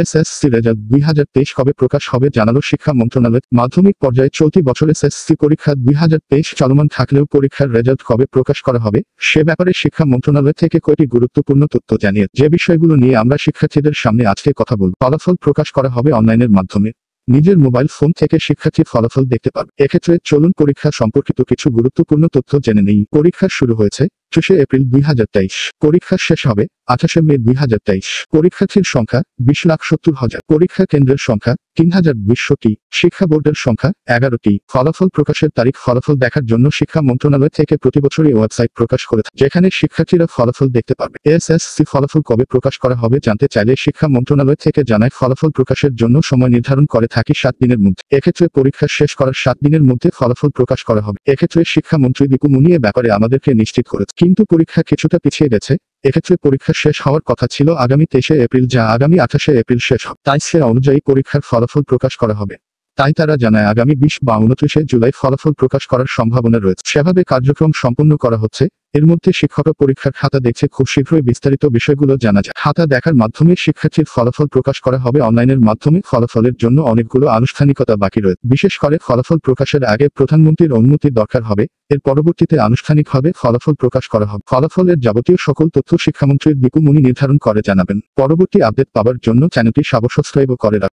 SSC result দুই হাজার তেইশ কবে প্রকাশ হবে জানালো শিক্ষা মন্ত্রণালয় মাধ্যমিক পর্যায়ে চলতি বছর এসএসসি পরীক্ষা দুই হাজার তেইশ চলমান থাকলেও পরীক্ষার রেজাল্ট কবে প্রকাশ করা হবে সে ব্যাপারে শিক্ষা মন্ত্রণালয় থেকে কয়েকটি গুরুত্বপূর্ণ তথ্য জানিয়ে যে বিষয়গুলো নিয়ে আমরা শিক্ষার্থীদের সামনে আজকে কথা বলব ফলাফল প্রকাশ করা হবে অনলাইনের মাধ্যমে নিজের মোবাইল ফোন থেকে শিক্ষার্থী ফলাফল দেখতে পাবে এক্ষেত্রে চলুন পরীক্ষা সম্পর্কিত কিছু গুরুত্বপূর্ণ তথ্য জেনে নেই পরীক্ষা শুরু হয়েছে পঁচিশে এপ্রিল দুই হাজার তেইশ পরীক্ষা শেষ হবে আঠাশে মে দুই হাজার তেইশ পরীক্ষার্থীর সংখ্যা বিশ লাখ সত্তর হাজার পরীক্ষা কেন্দ্রের সংখ্যা তিন হাজার বিশটি শিক্ষা বোর্ডের সংখ্যা এগারোটি ফলাফল প্রকাশের তারিখ ফলাফল দেখার জন্য শিক্ষা মন্ত্রণালয় থেকে প্রতি বছরই ওয়েবসাইট প্রকাশ করে যেখানে শিক্ষার্থীরা ফলাফল দেখতে পাবে এসএসসি ফলাফল কবে প্রকাশ করা হবে জানতে চাইলে শিক্ষা মন্ত্রণালয় থেকে জানায় ফলাফল প্রকাশের জন্য সময় নির্ধারণ করে থাকি সাত দিনের মধ্যে এক্ষেত্রে পরীক্ষা শেষ করার সাত দিনের মধ্যে ফলাফল প্রকাশ করা হবে এক্ষেত্রে শিক্ষামন্ত্রী দীপু মুনি এ ব্যাপারে আমাদেরকে নিশ্চিত করেছে কিন্তু পরীক্ষা কিছুটা পিছিয়ে গেছে এক্ষেত্রে পরীক্ষা শেষ হওয়ার কথা ছিল আগামী তেইশে এপ্রিল যা আগামী আঠাশে এপ্রিল শেষ হবে তাই সে অনুযায়ী পরীক্ষার ফলাফল প্রকাশ করা হবে তাই তারা জানায় আগামী বিশ বা উনত্রিশে জুলাই ফলাফল প্রকাশ করার সম্ভাবনা রয়েছে সেভাবে কার্যক্রম সম্পন্ন করা হচ্ছে এর মধ্যে শিক্ষকরা পরীক্ষার খাতা দেখছে খুব শীঘ্রই বিস্তারিত বিষয়গুলো জানা যায় খাতা দেখার মাধ্যমে শিক্ষার্থীর ফলাফল প্রকাশ করা হবে অনলাইনের মাধ্যমে ফলাফলের জন্য অনেকগুলো আনুষ্ঠানিকতা বাকি রয়েছে বিশেষ করে ফলাফল প্রকাশের আগে প্রধানমন্ত্রীর অনুমতি দরকার হবে এর পরবর্তীতে আনুষ্ঠানিকভাবে ফলাফল প্রকাশ করা হবে ফলাফলের যাবতীয় সকল তথ্য শিক্ষামন্ত্রীর বিকুমুনি নির্ধারণ করে জানাবেন পরবর্তী আপডেট পাওয়ার জন্য চ্যানেলটি সাবস্ক্রাইব করে